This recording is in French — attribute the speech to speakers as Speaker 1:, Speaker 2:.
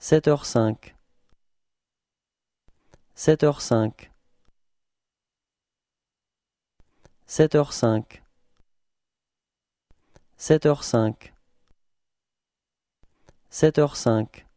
Speaker 1: sept heures cinq 7 h 5 7 h 5 7 h 5
Speaker 2: 7 h 5 7h05.